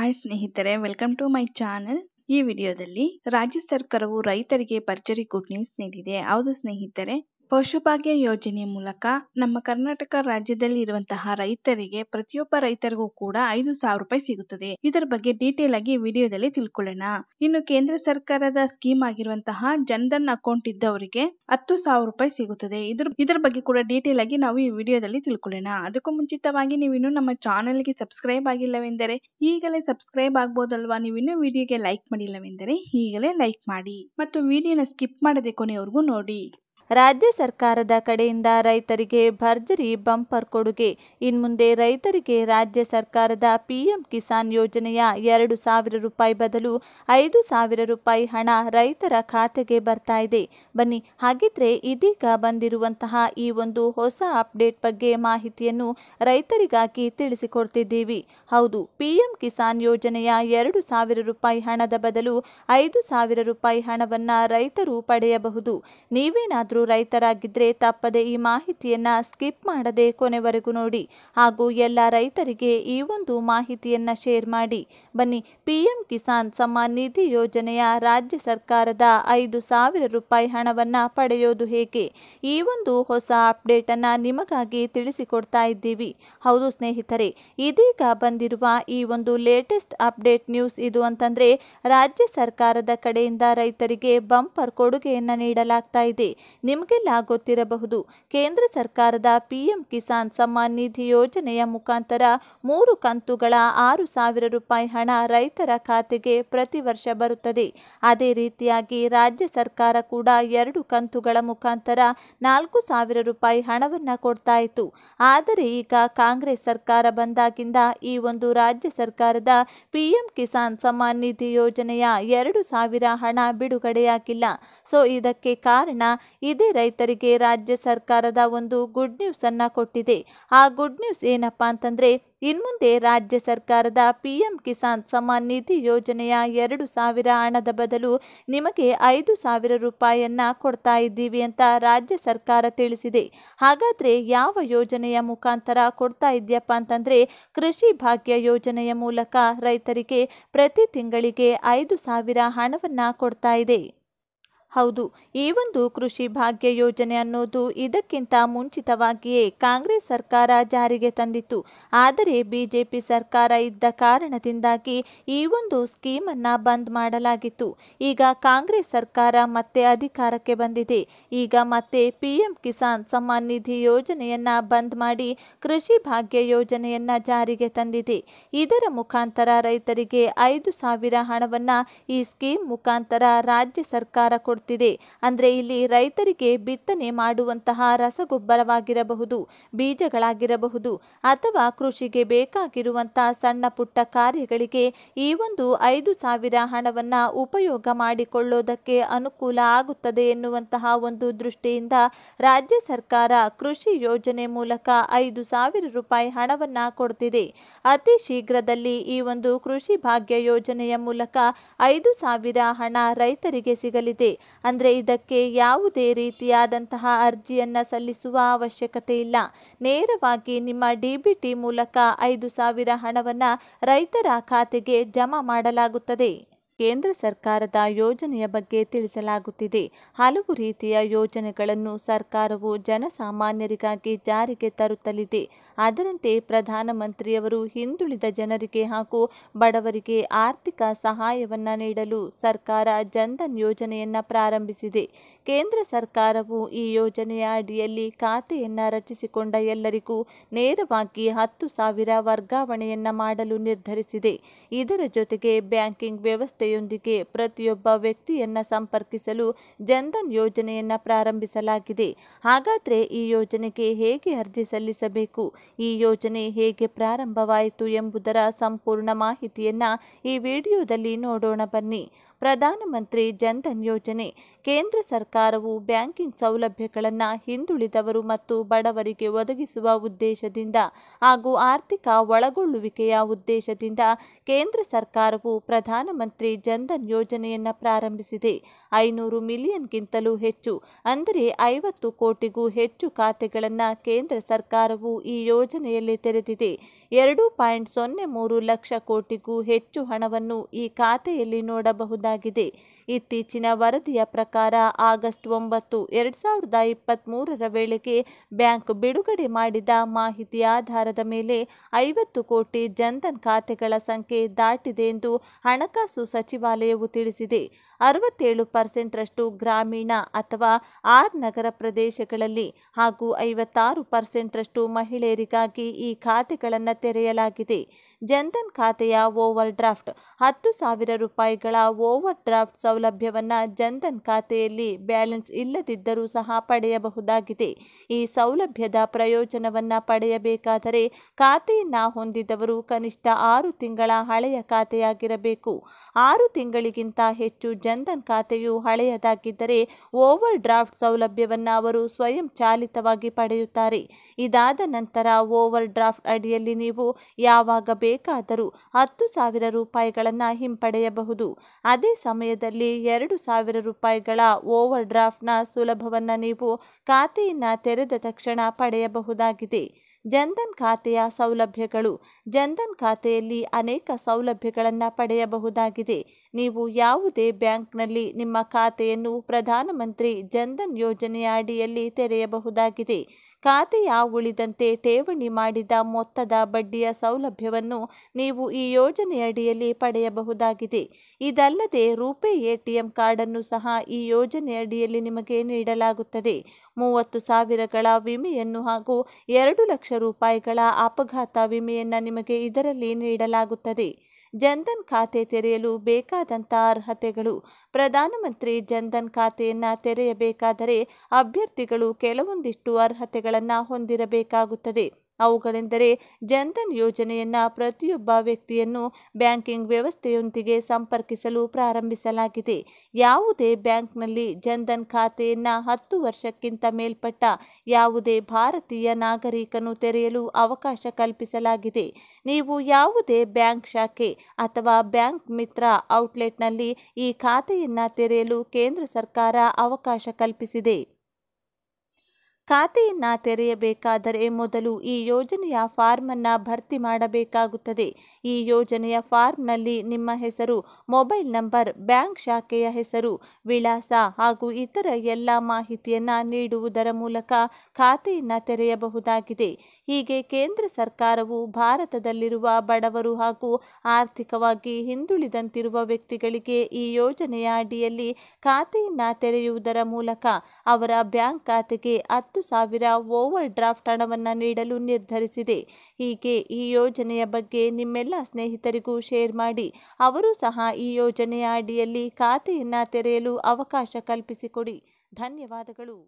hi ಸ್ನೇಹಿತರೆ welcome to my channel ಈ ವಿಡಿಯೋದಲ್ಲಿ ರಾಜ್ಯ ಸರ್ಕಾರವು ರೈತರಿಗೆ ಭರ್ಜರಿ ಗುಡ್ ನ್ಯೂಸ್ ನೀಡಿದೆ ಹೌದು ಸ್ನೇಹಿತರೆ ಪಶುಭಾಗ್ಯ ಯೋಜನೆ ಮೂಲಕ ನಮ್ಮ ಕರ್ನಾಟಕ ರಾಜ್ಯದಲ್ಲಿ ಇರುವಂತಹ ರೈತರಿಗೆ ಪ್ರತಿಯೊಬ್ಬ ರೈತರಿಗೂ ಕೂಡ ಐದು ಸಾವಿರ ರೂಪಾಯಿ ಸಿಗುತ್ತದೆ ಇದರ ಬಗ್ಗೆ ಡೀಟೇಲ್ ಆಗಿ ವಿಡಿಯೋದಲ್ಲಿ ತಿಳ್ಕೊಳ್ಳೋಣ ಇನ್ನು ಕೇಂದ್ರ ಸರ್ಕಾರದ ಸ್ಕೀಮ್ ಆಗಿರುವಂತಹ ಜನ್ಧನ್ ಅಕೌಂಟ್ ಇದ್ದವರಿಗೆ ಹತ್ತು ಸಾವಿರ ರೂಪಾಯಿ ಸಿಗುತ್ತದೆ ಇದರ ಬಗ್ಗೆ ಕೂಡ ಡೀಟೇಲ್ ಆಗಿ ನಾವು ಈ ವಿಡಿಯೋದಲ್ಲಿ ತಿಳ್ಕೊಳ್ಳೋಣ ಅದಕ್ಕೂ ಮುಂಚಿತವಾಗಿ ನೀವಿನ್ನು ನಮ್ಮ ಚಾನೆಲ್ ಗೆ ಸಬ್ಸ್ಕ್ರೈಬ್ ಆಗಿಲ್ಲವೆಂದರೆ ಈಗಲೇ ಸಬ್ಸ್ಕ್ರೈಬ್ ಆಗ್ಬೋದಲ್ವಾ ನೀವಿನ್ನು ವಿಡಿಯೋಗೆ ಲೈಕ್ ಮಾಡಿಲ್ಲವೆಂದರೆ ಈಗಲೇ ಲೈಕ್ ಮಾಡಿ ಮತ್ತು ವಿಡಿಯೋನ ಸ್ಕಿಪ್ ಮಾಡದೆ ಕೊನೆಯವರೆಗೂ ನೋಡಿ ರಾಜ್ಯ ಸರ್ಕಾರದ ಕಡೆಯಿಂದ ರೈತರಿಗೆ ಭರ್ಜರಿ ಬಂಪರ್ ಕೊಡುಗೆ ಇನ್ಮುಂದೆ ರೈತರಿಗೆ ರಾಜ್ಯ ಸರ್ಕಾರದ ಪಿಎಂ ಕಿಸಾನ್ ಯೋಜನೆಯ ಎರಡು ಸಾವಿರ ರೂಪಾಯಿ ಬದಲು ಐದು ಸಾವಿರ ರೂಪಾಯಿ ಹಣ ರೈತರ ಖಾತೆಗೆ ಬರ್ತಾ ಇದೆ ಬನ್ನಿ ಹಾಗಿದ್ರೆ ಇದೀಗ ಬಂದಿರುವಂತಹ ಈ ಒಂದು ಹೊಸ ಅಪ್ಡೇಟ್ ಬಗ್ಗೆ ಮಾಹಿತಿಯನ್ನು ರೈತರಿಗಾಗಿ ತಿಳಿಸಿಕೊಡ್ತಿದ್ದೀವಿ ಹೌದು ಪಿಎಂ ಕಿಸಾನ್ ಯೋಜನೆಯ ಎರಡು ಸಾವಿರ ರೂಪಾಯಿ ಹಣದ ಬದಲು ಐದು ಸಾವಿರ ರೂಪಾಯಿ ಹಣವನ್ನು ರೈತರು ಪಡೆಯಬಹುದು ನೀವೇನಾದರೂ ಯಾರಾದರೂ ರೈತರಾಗಿದ್ದರೆ ತಪ್ಪದೆ ಈ ಮಾಹಿತಿಯನ್ನ ಸ್ಕಿಪ್ ಮಾಡದೆ ಕೊನೆವರೆಗೂ ನೋಡಿ ಹಾಗೂ ಎಲ್ಲ ರೈತರಿಗೆ ಈ ಒಂದು ಮಾಹಿತಿಯನ್ನ ಶೇರ್ ಮಾಡಿ ಬನ್ನಿ ಪಿಎಂ ಕಿಸಾನ್ ಸಮ್ಮಾನ್ ನಿಧಿ ಯೋಜನೆಯ ರಾಜ್ಯ ಸರ್ಕಾರದ ಐದು ಸಾವಿರ ರೂಪಾಯಿ ಹಣವನ್ನ ಪಡೆಯೋದು ಹೇಗೆ ಈ ಒಂದು ಹೊಸ ಅಪ್ಡೇಟ್ ಅನ್ನ ನಿಮಗಾಗಿ ತಿಳಿಸಿಕೊಡ್ತಾ ಇದ್ದೀವಿ ಹೌದು ಸ್ನೇಹಿತರೆ ಇದೀಗ ಬಂದಿರುವ ಈ ಒಂದು ಲೇಟೆಸ್ಟ್ ಅಪ್ಡೇಟ್ ನ್ಯೂಸ್ ಇದು ಅಂತಂದ್ರೆ ರಾಜ್ಯ ಸರ್ಕಾರದ ಕಡೆಯಿಂದ ರೈತರಿಗೆ ಬಂಪರ್ ಕೊಡುಗೆಯನ್ನ ನೀಡಲಾಗ್ತಾ ಇದೆ ನಿಮಗೆಲ್ಲ ಗೊತ್ತಿರಬಹುದು ಕೇಂದ್ರ ಸರ್ಕಾರದ ಪಿಎಂ ಕಿಸಾನ್ ಸಮ್ಮಾನ್ ನಿಧಿ ಯೋಜನೆಯ ಮುಖಾಂತರ ಮೂರು ಕಂತುಗಳ ಆರು ಸಾವಿರ ರೂಪಾಯಿ ಹಣ ರೈತರ ಖಾತೆಗೆ ಪ್ರತಿ ವರ್ಷ ಬರುತ್ತದೆ ಅದೇ ರೀತಿಯಾಗಿ ರಾಜ್ಯ ಸರ್ಕಾರ ಕೂಡ ಎರಡು ಕಂತುಗಳ ಮುಖಾಂತರ ನಾಲ್ಕು ಸಾವಿರ ರೂಪಾಯಿ ಹಣವನ್ನು ಕೊಡ್ತಾಯಿತು ಆದರೆ ಈಗ ಕಾಂಗ್ರೆಸ್ ಸರ್ಕಾರ ಬಂದಾಗಿಂದ ಈ ಒಂದು ರಾಜ್ಯ ಸರ್ಕಾರದ ಪಿಎಂ ಕಿಸಾನ್ ಸಮ್ಮಾನ್ ನಿಧಿ ಯೋಜನೆಯ ಎರಡು ಸಾವಿರ ಹಣ ಬಿಡುಗಡೆಯಾಗಿಲ್ಲ ಸೊ ಇದಕ್ಕೆ ಕಾರಣ ಇದೇ ರೈತರಿಗೆ ರಾಜ್ಯ ಸರ್ಕಾರದ ಒಂದು ಗುಡ್ ನ್ಯೂಸ್ ಅನ್ನ ಕೊಟ್ಟಿದೆ ಆ ಗುಡ್ ನ್ಯೂಸ್ ಏನಪ್ಪಾ ಅಂತಂದ್ರೆ ಇನ್ಮುಂದೆ ರಾಜ್ಯ ಸರ್ಕಾರದ ಪಿ ಎಂ ಕಿಸಾನ್ ಸಮ್ಮಾನ್ ನಿಧಿ ಯೋಜನೆಯ ಎರಡು ಸಾವಿರ ಹಣದ ಬದಲು ನಿಮಗೆ ಐದು ಸಾವಿರ ರೂಪಾಯಿಯನ್ನ ಕೊಡ್ತಾ ಇದ್ದೀವಿ ಅಂತ ರಾಜ್ಯ ಸರ್ಕಾರ ತಿಳಿಸಿದೆ ಹಾಗಾದ್ರೆ ಯಾವ ಯೋಜನೆಯ ಮುಖಾಂತರ ಕೊಡ್ತಾ ಇದೆಯಪ್ಪ ಅಂತಂದ್ರೆ ಕೃಷಿ ಭಾಗ್ಯ ಯೋಜನೆಯ ಮೂಲಕ ರೈತರಿಗೆ ಪ್ರತಿ ತಿಂಗಳಿಗೆ ಐದು ಸಾವಿರ ಹಣವನ್ನ ಕೊಡ್ತಾ ಇದೆ ಹೌದು ಈ ಒಂದು ಕೃಷಿ ಭಾಗ್ಯ ಯೋಜನೆ ಅನ್ನೋದು ಇದಕ್ಕಿಂತ ಮುಂಚಿತವಾಗಿಯೇ ಕಾಂಗ್ರೆಸ್ ಸರ್ಕಾರ ಜಾರಿಗೆ ತಂದಿತ್ತು ಆದರೆ ಬಿಜೆಪಿ ಸರ್ಕಾರ ಇದ್ದ ಕಾರಣದಿಂದಾಗಿ ಈ ಒಂದು ಸ್ಕೀಮನ್ನು ಬಂದ್ ಮಾಡಲಾಗಿತ್ತು ಈಗ ಕಾಂಗ್ರೆಸ್ ಸರ್ಕಾರ ಮತ್ತೆ ಅಧಿಕಾರಕ್ಕೆ ಬಂದಿದೆ ಈಗ ಮತ್ತೆ ಪಿಎಂ ಕಿಸಾನ್ ಸಮ್ಮಾನ್ ನಿಧಿ ಯೋಜನೆಯನ್ನ ಬಂದ್ ಮಾಡಿ ಕೃಷಿ ಭಾಗ್ಯ ಯೋಜನೆಯನ್ನ ಜಾರಿಗೆ ತಂದಿದೆ ಇದರ ಮುಖಾಂತರ ರೈತರಿಗೆ ಐದು ಸಾವಿರ ಹಣವನ್ನು ಈ ಸ್ಕೀಮ್ ಮುಖಾಂತರ ರಾಜ್ಯ ಸರ್ಕಾರ ಕೊಡ್ತಾರೆ ಕೊಡ್ತಿದೆ ಅಂದರೆ ಇಲ್ಲಿ ರೈತರಿಗೆ ಬಿತ್ತನೆ ಮಾಡುವಂತಹ ರಸಗೊಬ್ಬರವಾಗಿರಬಹುದು ಬೀಜಗಳಾಗಿರಬಹುದು ಅಥವಾ ಕೃಷಿಗೆ ಬೇಕಾಗಿರುವಂತಹ ಸಣ್ಣ ಪುಟ್ಟ ಕಾರ್ಯಗಳಿಗೆ ಈ ಒಂದು ಐದು ಸಾವಿರ ಹಣವನ್ನು ಉಪಯೋಗ ಮಾಡಿಕೊಳ್ಳೋದಕ್ಕೆ ಅನುಕೂಲ ಆಗುತ್ತದೆ ಎನ್ನುವಂತಹ ಒಂದು ದೃಷ್ಟಿಯಿಂದ ರಾಜ್ಯ ಸರ್ಕಾರ ಕೃಷಿ ಯೋಜನೆ ಮೂಲಕ ಐದು ಸಾವಿರ ರೂಪಾಯಿ ಹಣವನ್ನು ಕೊಡ್ತಿದೆ ಅತಿ ಶೀಘ್ರದಲ್ಲಿ ಈ ಒಂದು ಕೃಷಿ ಭಾಗ್ಯ ಯೋಜನೆಯ ಮೂಲಕ ಐದು ಸಾವಿರ ಹಣ ರೈತರಿಗೆ ಸಿಗಲಿದೆ ಅಂದರೆ ಇದಕ್ಕೆ ಯಾವುದೇ ರೀತಿಯಾದಂತಹ ಅರ್ಜಿಯನ್ನು ಸಲ್ಲಿಸುವ ಅವಶ್ಯಕತೆ ಇಲ್ಲ ನೇರವಾಗಿ ನಿಮ್ಮ ಡಿಬಿಟಿ ಮೂಲಕ ಐದು ಸಾವಿರ ಹಣವನ್ನು ರೈತರ ಖಾತೆಗೆ ಜಮಾ ಮಾಡಲಾಗುತ್ತದೆ ಕೇಂದ್ರ ಸರ್ಕಾರದ ಯೋಜನೆಯ ಬಗ್ಗೆ ತಿಳಿಸಲಾಗುತ್ತಿದೆ ಹಲವು ರೀತಿಯ ಯೋಜನೆಗಳನ್ನು ಸರ್ಕಾರವು ಜನಸಾಮಾನ್ಯರಿಗಾಗಿ ಜಾರಿಗೆ ತರುತ್ತಲಿದೆ ಅದರಂತೆ ಪ್ರಧಾನಮಂತ್ರಿಯವರು ಹಿಂದುಳಿದ ಜನರಿಗೆ ಹಾಗೂ ಬಡವರಿಗೆ ಆರ್ಥಿಕ ಸಹಾಯವನ್ನು ನೀಡಲು ಸರ್ಕಾರ ಜನ್ಧನ್ ಯೋಜನೆಯನ್ನು ಪ್ರಾರಂಭಿಸಿದೆ ಕೇಂದ್ರ ಸರ್ಕಾರವು ಈ ಯೋಜನೆಯ ಅಡಿಯಲ್ಲಿ ಖಾತೆಯನ್ನು ರಚಿಸಿಕೊಂಡ ಎಲ್ಲರಿಗೂ ನೇರವಾಗಿ ಹತ್ತು ಸಾವಿರ ವರ್ಗಾವಣೆಯನ್ನು ಮಾಡಲು ನಿರ್ಧರಿಸಿದೆ ಇದರ ಜೊತೆಗೆ ಬ್ಯಾಂಕಿಂಗ್ ವ್ಯವಸ್ಥೆ ಸಂಸ್ಥೆಯೊಂದಿಗೆ ಪ್ರತಿಯೊಬ್ಬ ವ್ಯಕ್ತಿಯನ್ನ ಸಂಪರ್ಕಿಸಲು ಜನ್ಧನ್ ಯೋಜನೆಯನ್ನ ಪ್ರಾರಂಭಿಸಲಾಗಿದೆ ಹಾಗಾದ್ರೆ ಈ ಯೋಜನೆಗೆ ಹೇಗೆ ಅರ್ಜಿ ಸಲ್ಲಿಸಬೇಕು ಈ ಯೋಜನೆ ಹೇಗೆ ಪ್ರಾರಂಭವಾಯಿತು ಎಂಬುದರ ಸಂಪೂರ್ಣ ಮಾಹಿತಿಯನ್ನ ಈ ವಿಡಿಯೋದಲ್ಲಿ ನೋಡೋಣ ಬನ್ನಿ ಪ್ರಧಾನಮಂತ್ರಿ ಜನ್ಧನ್ ಯೋಜನೆ ಕೇಂದ್ರ ಸರ್ಕಾರವು ಬ್ಯಾಂಕಿಂಗ್ ಸೌಲಭ್ಯಗಳನ್ನು ಹಿಂದುಳಿದವರು ಮತ್ತು ಬಡವರಿಗೆ ಒದಗಿಸುವ ಉದ್ದೇಶದಿಂದ ಹಾಗೂ ಆರ್ಥಿಕ ಒಳಗೊಳ್ಳುವಿಕೆಯ ಉದ್ದೇಶದಿಂದ ಕೇಂದ್ರ ಸರ್ಕಾರವು ಪ್ರಧಾನಮಂತ್ರಿ ಜನ್ಧನ್ ಯೋಜನೆಯನ್ನು ಪ್ರಾರಂಭಿಸಿದೆ ಐನೂರು ಮಿಲಿಯನ್ಗಿಂತಲೂ ಹೆಚ್ಚು ಅಂದರೆ ಐವತ್ತು ಕೋಟಿಗೂ ಹೆಚ್ಚು ಖಾತೆಗಳನ್ನು ಕೇಂದ್ರ ಸರ್ಕಾರವು ಈ ಯೋಜನೆಯಲ್ಲಿ ತೆರೆದಿದೆ ಎರಡು ಪಾಯಿಂಟ್ ಸೊನ್ನೆ ಮೂರು ಲಕ್ಷ ಕೋಟಿಗೂ ಹೆಚ್ಚು ಹಣವನ್ನು ಈ ಖಾತೆಯಲ್ಲಿ ನೋಡಬಹುದಾಗಿದೆ ಇತ್ತೀಚಿನ ವರದಿಯ ಪ್ರಕಾರ ಆಗಸ್ಟ್ ಒಂಬತ್ತು ಎರಡು ಸಾವಿರದ ಮೂರರ ವೇಳೆಗೆ ಬ್ಯಾಂಕ್ ಬಿಡುಗಡೆ ಮಾಡಿದ ಮಾಹಿತಿ ಆಧಾರದ ಮೇಲೆ ಐವತ್ತು ಕೋಟಿ ಜನ್ಧನ್ ಖಾತೆಗಳ ಸಂಖ್ಯೆ ದಾಟಿದೆ ಎಂದು ಹಣಕಾಸು ಸಚಿವ ಸಚಿವಾಲಯವು ತಿಳಿಸಿದೆ ಅರವತ್ತೇಳು ಪರ್ಸೆಂಟ್ರಷ್ಟು ಗ್ರಾಮೀಣ ಅಥವಾ ಆರ್ ನಗರ ಪ್ರದೇಶಗಳಲ್ಲಿ ಹಾಗೂ ಐವತ್ತಾರು ರಷ್ಟು ಮಹಿಳೆಯರಿಗಾಗಿ ಈ ಖಾತೆಗಳನ್ನು ತೆರೆಯಲಾಗಿದೆ ಜನ್ಧನ್ ಖಾತೆಯ ಓವರ್ ಡ್ರಾಫ್ಟ್ ಹತ್ತು ಸಾವಿರ ರೂಪಾಯಿಗಳ ಓವರ್ ಡ್ರಾಫ್ಟ್ ಸೌಲಭ್ಯವನ್ನು ಜನ್ಧನ್ ಖಾತೆಯಲ್ಲಿ ಬ್ಯಾಲೆನ್ಸ್ ಇಲ್ಲದಿದ್ದರೂ ಸಹ ಪಡೆಯಬಹುದಾಗಿದೆ ಈ ಸೌಲಭ್ಯದ ಪ್ರಯೋಜನವನ್ನು ಪಡೆಯಬೇಕಾದರೆ ಖಾತೆಯನ್ನು ಹೊಂದಿದವರು ಕನಿಷ್ಠ ಆರು ತಿಂಗಳ ಹಳೆಯ ಖಾತೆಯಾಗಿರಬೇಕು ಆರು ಆರು ತಿಂಗಳಿಗಿಂತ ಹೆಚ್ಚು ಜನ್ಧನ್ ಖಾತೆಯು ಹಳೆಯದಾಗಿದ್ದರೆ ಓವರ್ ಡ್ರಾಫ್ಟ್ ಸೌಲಭ್ಯವನ್ನು ಅವರು ಸ್ವಯಂ ಚಾಲಿತವಾಗಿ ಪಡೆಯುತ್ತಾರೆ ಇದಾದ ನಂತರ ಓವರ್ ಡ್ರಾಫ್ಟ್ ಅಡಿಯಲ್ಲಿ ನೀವು ಯಾವಾಗ ಬೇಕಾದರೂ ಹತ್ತು ಸಾವಿರ ರೂಪಾಯಿಗಳನ್ನು ಹಿಂಪಡೆಯಬಹುದು ಅದೇ ಸಮಯದಲ್ಲಿ ಎರಡು ಸಾವಿರ ರೂಪಾಯಿಗಳ ಓವರ್ ಡ್ರಾಫ್ಟ್ನ ಸುಲಭವನ್ನು ನೀವು ಖಾತೆಯನ್ನು ತೆರೆದ ತಕ್ಷಣ ಪಡೆಯಬಹುದಾಗಿದೆ ಜನ್ಧನ್ ಖಾತೆಯ ಸೌಲಭ್ಯಗಳು ಜನ್ಧನ್ ಖಾತೆಯಲ್ಲಿ ಅನೇಕ ಸೌಲಭ್ಯಗಳನ್ನು ಪಡೆಯಬಹುದಾಗಿದೆ ನೀವು ಯಾವುದೇ ಬ್ಯಾಂಕ್ನಲ್ಲಿ ನಿಮ್ಮ ಖಾತೆಯನ್ನು ಪ್ರಧಾನಮಂತ್ರಿ ಜನ್ಧನ್ ಯೋಜನೆಯ ಅಡಿಯಲ್ಲಿ ತೆರೆಯಬಹುದಾಗಿದೆ ಖಾತೆಯ ಉಳಿದಂತೆ ಠೇವಣಿ ಮಾಡಿದ ಮೊತ್ತದ ಬಡ್ಡಿಯ ಸೌಲಭ್ಯವನ್ನು ನೀವು ಈ ಯೋಜನೆಯಡಿಯಲ್ಲಿ ಪಡೆಯಬಹುದಾಗಿದೆ ಇದಲ್ಲದೆ ರೂಪೇ ಎಟಿಎಂ ಕಾರ್ಡನ್ನು ಸಹ ಈ ಯೋಜನೆಯಡಿಯಲ್ಲಿ ನಿಮಗೆ ನೀಡಲಾಗುತ್ತದೆ ಮೂವತ್ತು ಸಾವಿರಗಳ ವಿಮೆಯನ್ನು ಹಾಗೂ ಎರಡು ಲಕ್ಷ ಲಕ್ಷ ರೂಪಾಯಿಗಳ ಅಪಘಾತ ವಿಮೆಯನ್ನು ನಿಮಗೆ ಇದರಲ್ಲಿ ನೀಡಲಾಗುತ್ತದೆ ಜನ್ಧನ್ ಖಾತೆ ತೆರೆಯಲು ಬೇಕಾದಂಥ ಅರ್ಹತೆಗಳು ಪ್ರಧಾನಮಂತ್ರಿ ಜನ್ಧನ್ ಖಾತೆಯನ್ನು ತೆರೆಯಬೇಕಾದರೆ ಅಭ್ಯರ್ಥಿಗಳು ಕೆಲವೊಂದಿಷ್ಟು ಅರ್ಹತೆಗಳನ್ನು ಹೊಂದಿರಬೇಕಾಗುತ್ತದೆ ಅವುಗಳೆಂದರೆ ಜನ್ಧನ್ ಯೋಜನೆಯನ್ನು ಪ್ರತಿಯೊಬ್ಬ ವ್ಯಕ್ತಿಯನ್ನು ಬ್ಯಾಂಕಿಂಗ್ ವ್ಯವಸ್ಥೆಯೊಂದಿಗೆ ಸಂಪರ್ಕಿಸಲು ಪ್ರಾರಂಭಿಸಲಾಗಿದೆ ಯಾವುದೇ ಬ್ಯಾಂಕ್ನಲ್ಲಿ ಜನ್ಧನ್ ಖಾತೆಯನ್ನು ಹತ್ತು ವರ್ಷಕ್ಕಿಂತ ಮೇಲ್ಪಟ್ಟ ಯಾವುದೇ ಭಾರತೀಯ ನಾಗರಿಕನು ತೆರೆಯಲು ಅವಕಾಶ ಕಲ್ಪಿಸಲಾಗಿದೆ ನೀವು ಯಾವುದೇ ಬ್ಯಾಂಕ್ ಶಾಖೆ ಅಥವಾ ಬ್ಯಾಂಕ್ ಮಿತ್ರ ಔಟ್ಲೆಟ್ನಲ್ಲಿ ಈ ಖಾತೆಯನ್ನು ತೆರೆಯಲು ಕೇಂದ್ರ ಸರ್ಕಾರ ಅವಕಾಶ ಕಲ್ಪಿಸಿದೆ ಖಾತೆಯನ್ನು ತೆರೆಯಬೇಕಾದರೆ ಮೊದಲು ಈ ಯೋಜನೆಯ ಫಾರ್ಮನ್ನು ಭರ್ತಿ ಮಾಡಬೇಕಾಗುತ್ತದೆ ಈ ಯೋಜನೆಯ ಫಾರ್ಮ್ನಲ್ಲಿ ನಿಮ್ಮ ಹೆಸರು ಮೊಬೈಲ್ ನಂಬರ್ ಬ್ಯಾಂಕ್ ಶಾಖೆಯ ಹೆಸರು ವಿಳಾಸ ಹಾಗೂ ಇತರ ಎಲ್ಲ ಮಾಹಿತಿಯನ್ನು ನೀಡುವುದರ ಮೂಲಕ ಖಾತೆಯನ್ನು ತೆರೆಯಬಹುದಾಗಿದೆ ಹೀಗೆ ಕೇಂದ್ರ ಸರ್ಕಾರವು ಭಾರತದಲ್ಲಿರುವ ಬಡವರು ಹಾಗೂ ಆರ್ಥಿಕವಾಗಿ ಹಿಂದುಳಿದಂತಿರುವ ವ್ಯಕ್ತಿಗಳಿಗೆ ಈ ಯೋಜನೆಯ ಅಡಿಯಲ್ಲಿ ಖಾತೆಯನ್ನು ತೆರೆಯುವುದರ ಮೂಲಕ ಅವರ ಬ್ಯಾಂಕ್ ಖಾತೆಗೆ ಹತ್ತು ಸಾವಿರ ಓವರ್ ಡ್ರಾಫ್ಟ್ ಹಣವನ್ನು ನೀಡಲು ನಿರ್ಧರಿಸಿದೆ ಹೀಗೆ ಈ ಯೋಜನೆಯ ಬಗ್ಗೆ ನಿಮ್ಮೆಲ್ಲ ಸ್ನೇಹಿತರಿಗೂ ಶೇರ್ ಮಾಡಿ ಅವರು ಸಹ ಈ ಯೋಜನೆಯ ಅಡಿಯಲ್ಲಿ ಖಾತೆಯನ್ನು ತೆರೆಯಲು ಅವಕಾಶ ಕಲ್ಪಿಸಿಕೊಡಿ ಧನ್ಯವಾದಗಳು